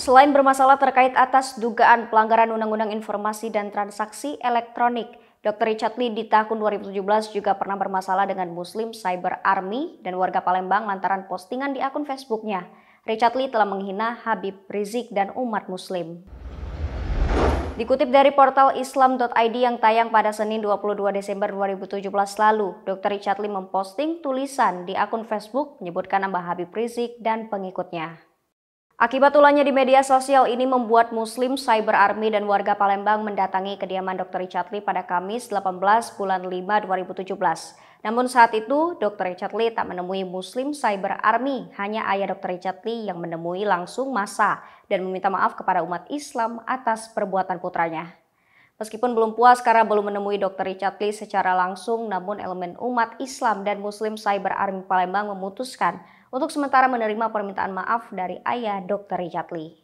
Selain bermasalah terkait atas dugaan pelanggaran Undang-Undang Informasi dan Transaksi Elektronik, Dr. Richard Lee di tahun 2017 juga pernah bermasalah dengan Muslim Cyber Army dan warga Palembang lantaran postingan di akun Facebooknya. Richard Lee telah menghina Habib Rizik dan umat Muslim. Dikutip dari portal islam.id yang tayang pada Senin 22 Desember 2017 lalu, Dr. Richard Lee memposting tulisan di akun Facebook menyebutkan nama Habib Rizik dan pengikutnya. Akibat ulahnya di media sosial ini membuat Muslim Cyber Army dan warga Palembang mendatangi kediaman Dr. Richard Lee pada Kamis 18 bulan 5 2017. Namun saat itu Dr. Richard Lee tak menemui Muslim Cyber Army, hanya ayah Dr. Richard Lee yang menemui langsung masa dan meminta maaf kepada umat Islam atas perbuatan putranya. Meskipun belum puas karena belum menemui Dr. Richard Lee secara langsung, namun elemen umat Islam dan Muslim Cyber Army Palembang memutuskan untuk sementara menerima permintaan maaf dari ayah Dr. Richard Lee.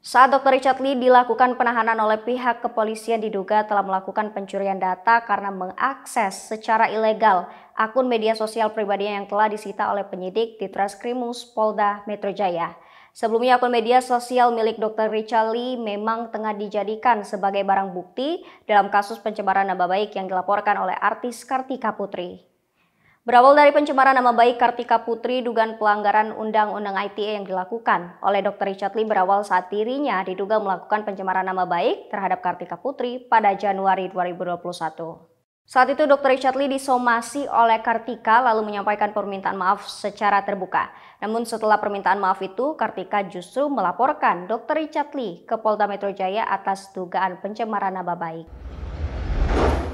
Saat Dr. Richard Lee dilakukan penahanan oleh pihak kepolisian diduga telah melakukan pencurian data karena mengakses secara ilegal akun media sosial pribadinya yang telah disita oleh penyidik di Transkrimus Polda Metro Jaya. Sebelumnya akun media sosial milik Dr. Richard Lee memang tengah dijadikan sebagai barang bukti dalam kasus pencemaran nama baik yang dilaporkan oleh artis Kartika Putri. Berawal dari pencemaran nama baik Kartika Putri, dugaan pelanggaran Undang-Undang ITE yang dilakukan oleh Dr. Richard Lee berawal saat dirinya diduga melakukan pencemaran nama baik terhadap Kartika Putri pada Januari 2021. Saat itu Dr. Richard Lee disomasi oleh Kartika lalu menyampaikan permintaan maaf secara terbuka. Namun setelah permintaan maaf itu, Kartika justru melaporkan Dr. Richard Lee ke Polda Metro Jaya atas dugaan pencemaran nama baik.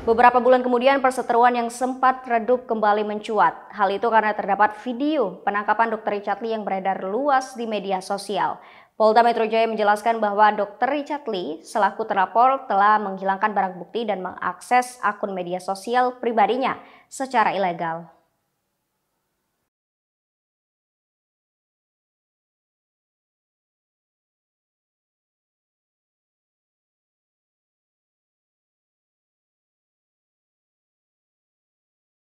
Beberapa bulan kemudian perseteruan yang sempat redup kembali mencuat. Hal itu karena terdapat video penangkapan Dr. Richard Lee yang beredar luas di media sosial. Polda Metro Jaya menjelaskan bahwa Dr. Richard Lee selaku terlapor telah menghilangkan barang bukti dan mengakses akun media sosial pribadinya secara ilegal.